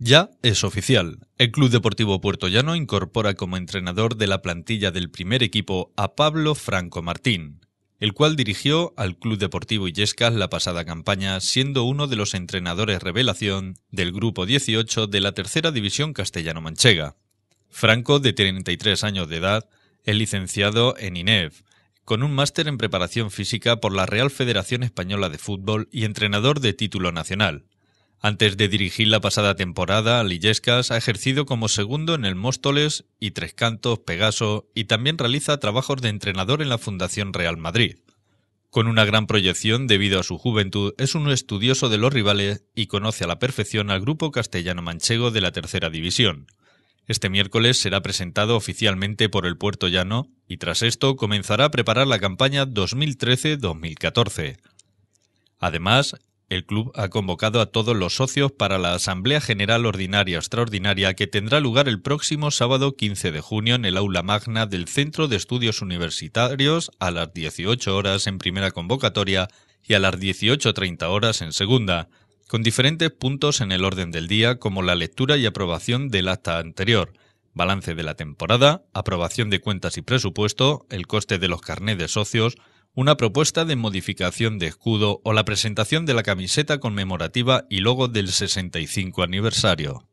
Ya es oficial. El Club Deportivo Puertollano incorpora como entrenador de la plantilla del primer equipo a Pablo Franco Martín, el cual dirigió al Club Deportivo Illescas la pasada campaña, siendo uno de los entrenadores revelación del Grupo 18 de la Tercera División Castellano-Manchega. Franco, de 33 años de edad, es licenciado en INEF, con un máster en preparación física por la Real Federación Española de Fútbol y entrenador de título nacional. Antes de dirigir la pasada temporada, Lillescas ha ejercido como segundo en el Móstoles y Tres Cantos, Pegaso y también realiza trabajos de entrenador en la Fundación Real Madrid. Con una gran proyección debido a su juventud, es un estudioso de los rivales y conoce a la perfección al grupo castellano-manchego de la Tercera División. Este miércoles será presentado oficialmente por el Puerto Llano y tras esto comenzará a preparar la campaña 2013-2014. Además, el club ha convocado a todos los socios para la Asamblea General Ordinaria Extraordinaria que tendrá lugar el próximo sábado 15 de junio en el aula magna del Centro de Estudios Universitarios a las 18 horas en primera convocatoria y a las 18.30 horas en segunda, con diferentes puntos en el orden del día como la lectura y aprobación del acta anterior, balance de la temporada, aprobación de cuentas y presupuesto, el coste de los carnés de socios, una propuesta de modificación de escudo o la presentación de la camiseta conmemorativa y logo del 65 aniversario.